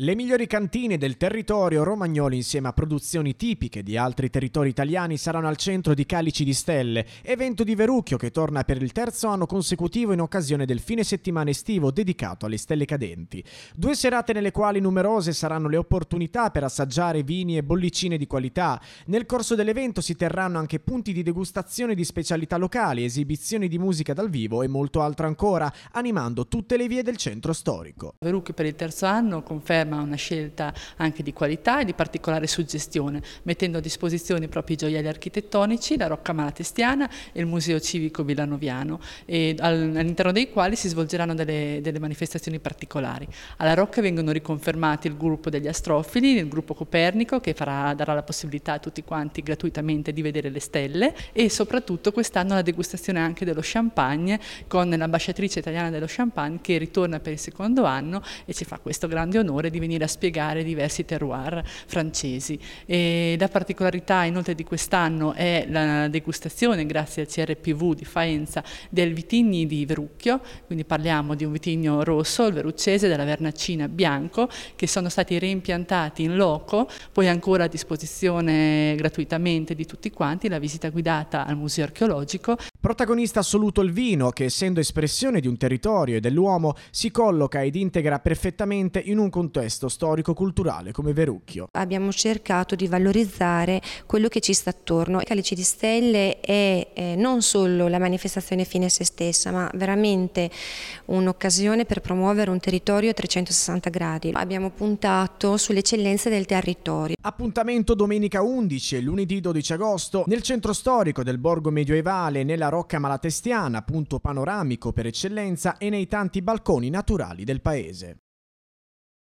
Le migliori cantine del territorio romagnolo insieme a produzioni tipiche di altri territori italiani saranno al centro di Calici di Stelle, evento di Verucchio che torna per il terzo anno consecutivo in occasione del fine settimana estivo dedicato alle stelle cadenti. Due serate nelle quali numerose saranno le opportunità per assaggiare vini e bollicine di qualità. Nel corso dell'evento si terranno anche punti di degustazione di specialità locali, esibizioni di musica dal vivo e molto altro ancora, animando tutte le vie del centro storico. Verucchio per il terzo anno conferma ma una scelta anche di qualità e di particolare suggestione, mettendo a disposizione i propri gioielli architettonici, la Rocca Malatestiana e il Museo Civico Villanoviano, all'interno dei quali si svolgeranno delle, delle manifestazioni particolari. Alla Rocca vengono riconfermati il gruppo degli astrofili, il gruppo Copernico che farà, darà la possibilità a tutti quanti gratuitamente di vedere le stelle e soprattutto quest'anno la degustazione anche dello champagne con l'ambasciatrice italiana dello champagne che ritorna per il secondo anno e ci fa questo grande onore di di venire a spiegare diversi terroir francesi. E la particolarità inoltre di quest'anno è la degustazione, grazie al CRPV di Faenza, del vitigni di Verucchio, quindi parliamo di un vitigno rosso, il veruccese, della vernacina bianco, che sono stati reimpiantati in loco, poi ancora a disposizione gratuitamente di tutti quanti la visita guidata al Museo Archeologico. Protagonista assoluto il vino, che essendo espressione di un territorio e dell'uomo, si colloca ed integra perfettamente in un contesto contesto storico-culturale come Verucchio. Abbiamo cercato di valorizzare quello che ci sta attorno. Calici di Stelle è eh, non solo la manifestazione fine a se stessa, ma veramente un'occasione per promuovere un territorio a 360 gradi. Abbiamo puntato sull'eccellenza del territorio. Appuntamento domenica 11 e lunedì 12 agosto nel centro storico del borgo medioevale nella Rocca Malatestiana, punto panoramico per eccellenza e nei tanti balconi naturali del paese.